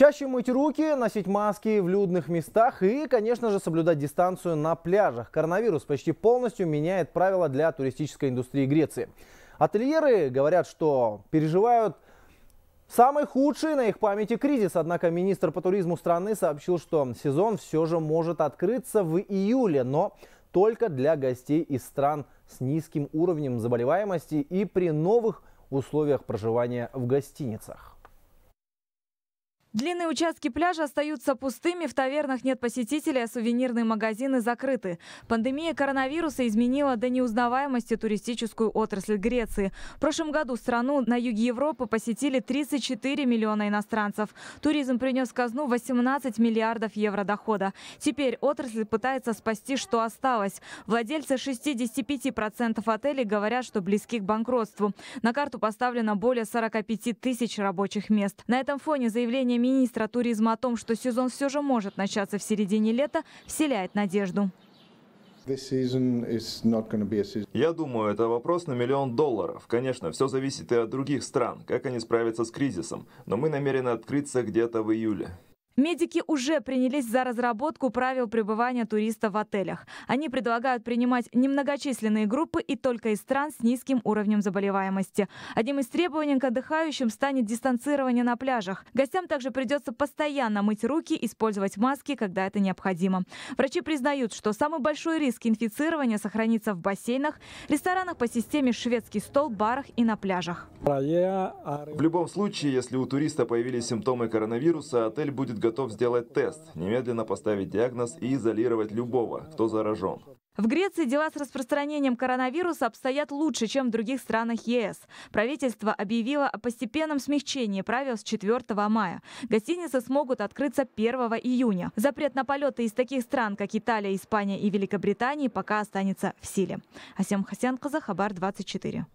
Чаще мыть руки, носить маски в людных местах и, конечно же, соблюдать дистанцию на пляжах. Коронавирус почти полностью меняет правила для туристической индустрии Греции. Ательеры говорят, что переживают Самый худший на их памяти кризис, однако министр по туризму страны сообщил, что сезон все же может открыться в июле, но только для гостей из стран с низким уровнем заболеваемости и при новых условиях проживания в гостиницах. Длинные участки пляжа остаются пустыми, в тавернах нет посетителей, а сувенирные магазины закрыты. Пандемия коронавируса изменила до неузнаваемости туристическую отрасль Греции. В прошлом году страну на юге Европы посетили 34 миллиона иностранцев. Туризм принес казну 18 миллиардов евро дохода. Теперь отрасль пытается спасти, что осталось. Владельцы 65% отелей говорят, что близки к банкротству. На карту поставлено более 45 тысяч рабочих мест. На этом фоне заявление министра туризма о том, что сезон все же может начаться в середине лета, вселяет надежду. Я думаю, это вопрос на миллион долларов. Конечно, все зависит и от других стран, как они справятся с кризисом. Но мы намерены открыться где-то в июле. Медики уже принялись за разработку правил пребывания туриста в отелях. Они предлагают принимать немногочисленные группы и только из стран с низким уровнем заболеваемости. Одним из требований к отдыхающим станет дистанцирование на пляжах. Гостям также придется постоянно мыть руки, использовать маски, когда это необходимо. Врачи признают, что самый большой риск инфицирования сохранится в бассейнах, ресторанах по системе шведский стол, барах и на пляжах. В любом случае, если у туриста появились симптомы коронавируса, отель будет готов готов сделать тест, немедленно поставить диагноз и изолировать любого, кто заражен. В Греции дела с распространением коронавируса обстоят лучше, чем в других странах ЕС. Правительство объявило о постепенном смягчении правил с 4 мая. Гостиницы смогут открыться 1 июня. Запрет на полеты из таких стран, как Италия, Испания и Великобритания, пока останется в силе. Асем Хасян, Казахабар, 24.